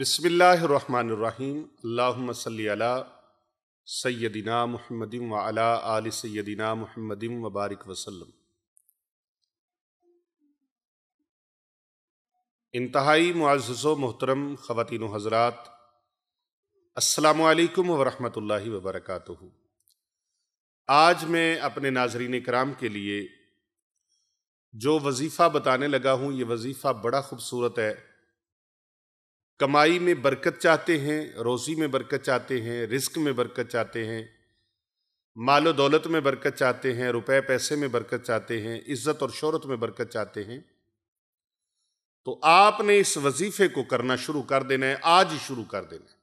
बसमीम अला सैदिना महमदिम वाला आल सैदिना महमदम वबारक वसलम इंतहाई मुआज़ो मोहतरम ख़वान हजरा असलकम वरहमल वबरक आज मैं अपने नाजरीन कराम के लिए जो वजीफ़ा बताने लगा हूँ ये वजीफ़ा बड़ा ख़ूबसूरत है कमाई में बरकत चाहते हैं रोज़ी में बरकत चाहते हैं रिस्क में बरकत चाहते हैं मालो दौलत में बरकत चाहते हैं रुपए पैसे में बरकत चाहते हैं इज़्ज़त और शहरत में बरकत चाहते हैं तो आपने इस वजीफ़े को करना शुरू कर देना है आज ही शुरू कर देना है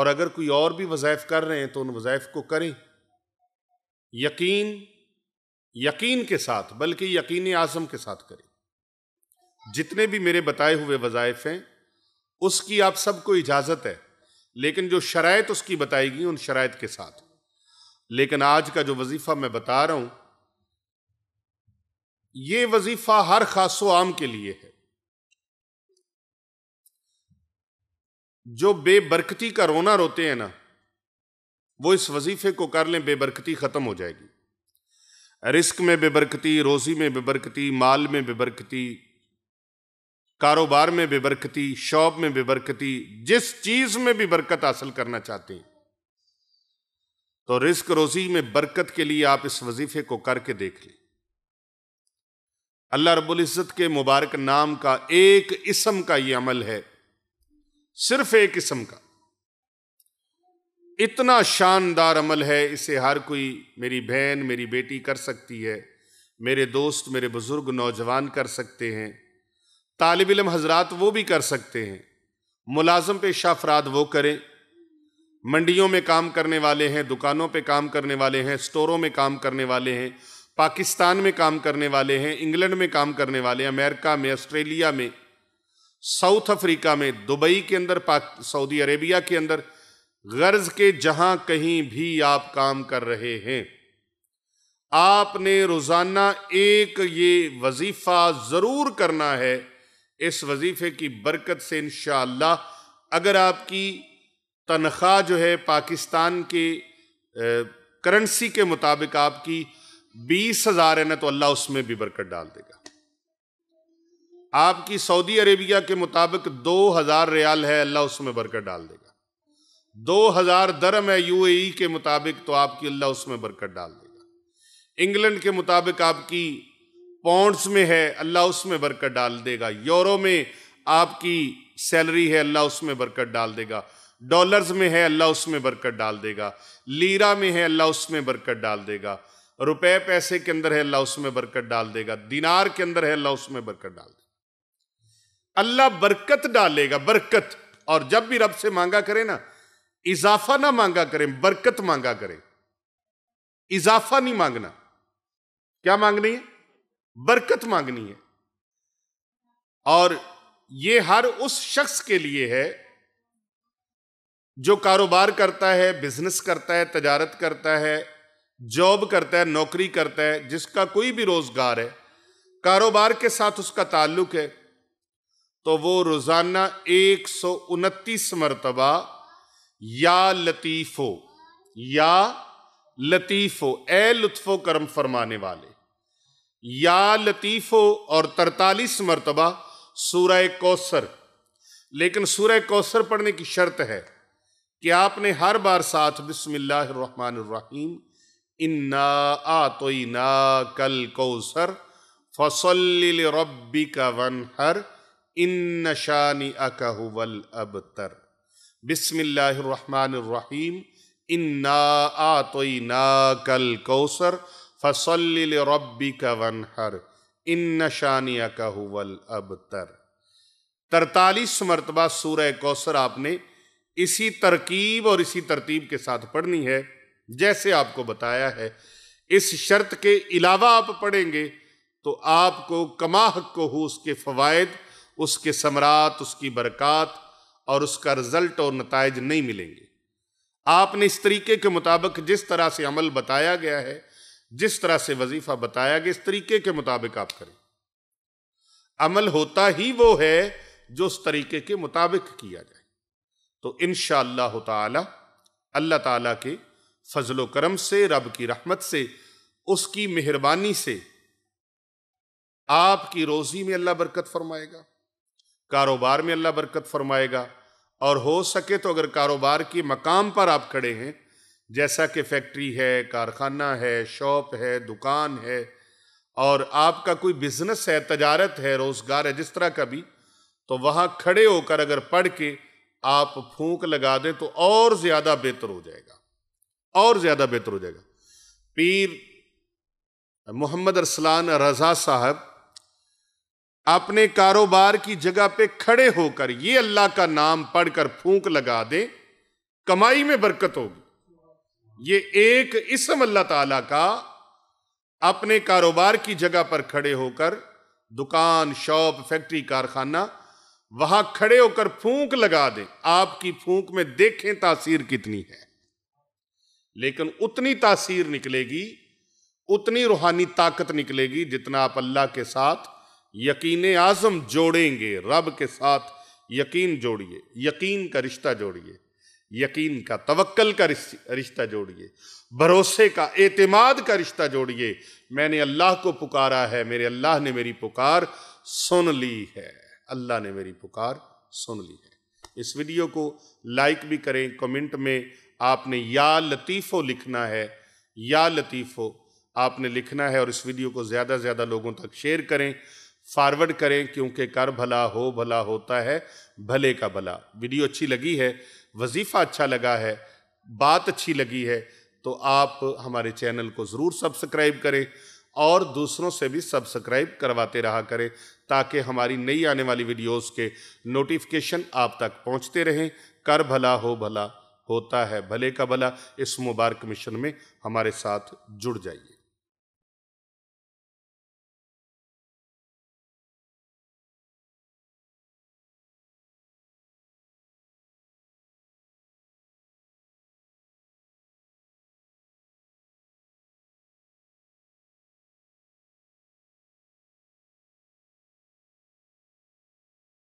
और अगर कोई और भी वज़ाइफ कर रहे हैं तो उन वज़ाइफ को करें यकीन यकीन के साथ बल्कि यकीन आज़म के साथ करें जितने भी मेरे बताए हुए वज़ाइफ हैं उसकी आप सबको इजाज़त है लेकिन जो शराय उसकी बताएगी उन शरात के साथ लेकिन आज का जो वजीफ़ा मैं बता रहा हूं ये वजीफ़ा हर खासो आम के लिए है जो बेबरकती का रोना रोते हैं ना वो इस वजीफे को कर लें बेबरकती ख़त्म हो जाएगी रिस्क में बेबरकती रोज़ी में बेबरकती माल में बेबरकती कारोबार में भी बरकती शॉप में भी बरकती जिस चीज में भी बरकत हासिल करना चाहते हैं तो रिस्क रोजी में बरकत के लिए आप इस वजीफे को करके देख लें अल्लाह रब्बुल इज़्ज़त के मुबारक नाम का एक इसम का ये अमल है सिर्फ एक इसम का इतना शानदार अमल है इसे हर कोई मेरी बहन मेरी बेटी कर सकती है मेरे दोस्त मेरे बुज़ुर्ग नौजवान कर सकते हैं तालब इलम हजरात वो भी कर सकते हैं मुलाजम पेशा अफराद वो करें मंडियों में काम करने वाले हैं दुकानों पर काम करने वाले हैं स्टोरों में काम करने वाले हैं पाकिस्तान में काम करने वाले हैं इंग्लैंड में काम करने वाले हैं अमेरिका में ऑस्ट्रेलिया में साउथ अफ्रीका में दुबई के अंदर सऊदी अरेबिया के अंदर गर्ज के जहां कहीं भी आप काम कर रहे हैं आपने रोज़ाना एक ये वजीफ़ा ज़रूर करना है इस वजीफ़े की बरकत से इन अगर आपकी तनख्वाह जो है पाकिस्तान के करेंसी के मुताबिक आपकी बीस हज़ार है ना तो अल्लाह उसमें भी बरकत डाल देगा आपकी सऊदी अरेबिया के मुताबिक दो हज़ार रियाल है अल्लाह उसमें बरकत डाल देगा दो हज़ार दरम है यूएई के मुताबिक तो आपकी अल्लाह उसमें बरकत डाल देगा इंग्लैंड के मुताबिक आपकी पौंड्स में है अल्लाह उसमें बरकत डाल देगा यूरो में आपकी सैलरी है अल्लाह उसमें बरकत डाल देगा डॉलर्स में है अल्लाह उसमें बरकत डाल देगा लीरा में है अल्लाह उसमें बरकत डाल देगा रुपए पैसे के अंदर है अल्लाह उसमें बरकत डाल देगा दिनार के अंदर है अल्लाह उसमें बरकत डाल देगा अल्लाह बरकत डालेगा बरकत और जब भी रब से मांगा करें ना इजाफा ना मांगा करें बरकत मांगा करें इजाफा नहीं मांगना क्या मांगनी है बरकत मांगनी है और ये हर उस शख्स के लिए है जो कारोबार करता है बिजनेस करता है तजारत करता है जॉब करता है नौकरी करता है जिसका कोई भी रोज़गार है कारोबार के साथ उसका ताल्लुक है तो वो रोज़ाना एक सौ उनतीस मरतबा या लतीफ़ो या लतीफ़ो ए लुत्फ़ो करम फरमाने वाले या लतीफ़ो और तरतालीस मरतबा सूरह कौसर लेकिन सूर्य कौसर पढ़ने की शर्त है कि आपने हर बार साथ बिस्मिल्लाहिर्रहमानिर्रहीम इन्ना आ तो ना कल कौसर फसल रब्बी का वनहर इन शानी अब तर बिस्मिल्लाहिर्रहमानिर्रहीम इन्ना आ ना कल कौसर फसल रब्बी का वन हर इन नशानिया का हुवल अब तर तरतालीस मरतबा सूर्य कौसर आपने इसी तरकीब और इसी तरतीब के साथ पढ़नी है जैसे आपको बताया है इस शर्त के अलावा आप पढ़ेंगे तो आपको कमाह को हो उसके फ़वाद उसके समरात उसकी बरक़ात और उसका रिज़ल्ट और नतज नहीं मिलेंगे आपने इस तरीके के मुताबिक जिस तरह से अमल बताया गया है जिस तरह से वजीफा बताया गया इस तरीके के मुताबिक आप करें अमल होता ही वो है जो उस तरीके के मुताबिक किया जाए तो इन शह अल्लाह ताला के फजलो करम से रब की रहमत से उसकी मेहरबानी से आपकी रोज़ी में अल्लाह बरकत फरमाएगा कारोबार में अल्लाह बरकत फरमाएगा और हो सके तो अगर कारोबार के मकाम पर आप खड़े हैं जैसा कि फैक्ट्री है कारखाना है शॉप है दुकान है और आपका कोई बिजनेस है तजारत है रोज़गार है जिस तरह का भी तो वहाँ खड़े होकर अगर पढ़ के आप फूंक लगा दें तो और ज़्यादा बेहतर हो जाएगा और ज़्यादा बेहतर हो जाएगा पीर मोहम्मद अरसलान रज़ा साहब अपने कारोबार की जगह पे खड़े होकर ये अल्लाह का नाम पढ़कर फूंक लगा दें कमाई में बरकत होगी ये एक इसम अल्लाह ताला का अपने कारोबार की जगह पर खड़े होकर दुकान शॉप फैक्ट्री कारखाना वहां खड़े होकर फूंक लगा दें आपकी फूंक में देखें तासीर कितनी है लेकिन उतनी तासीर निकलेगी उतनी रूहानी ताकत निकलेगी जितना आप अल्लाह के साथ यकीन आज़म जोड़ेंगे रब के साथ यकीन जोड़िए यकीन का रिश्ता जोड़िए यकीन का तवक्ल का रिश्ता जोड़िए भरोसे का एतमाद का रिश्ता जोड़िए मैंने अल्लाह को पुकारा है मेरे अल्लाह ने मेरी पुकार सुन ली है अल्लाह ने मेरी पुकार सुन ली है इस वीडियो को लाइक भी करें कमेंट में आपने या लतीफ़ो लिखना है या लतीफ़ो आपने लिखना है और इस वीडियो को ज़्यादा से ज़्यादा लोगों तक शेयर करें फॉरवर्ड करें क्योंकि कर भला हो भला होता है भले का भला वीडियो अच्छी लगी है वजीफ़ा अच्छा लगा है बात अच्छी लगी है तो आप हमारे चैनल को ज़रूर सब्सक्राइब करें और दूसरों से भी सब्सक्राइब करवाते रहा करें ताकि हमारी नई आने वाली वीडियोस के नोटिफिकेशन आप तक पहुंचते रहें कर भला हो भला होता है भले का भला इस मुबारक मिशन में हमारे साथ जुड़ जाइए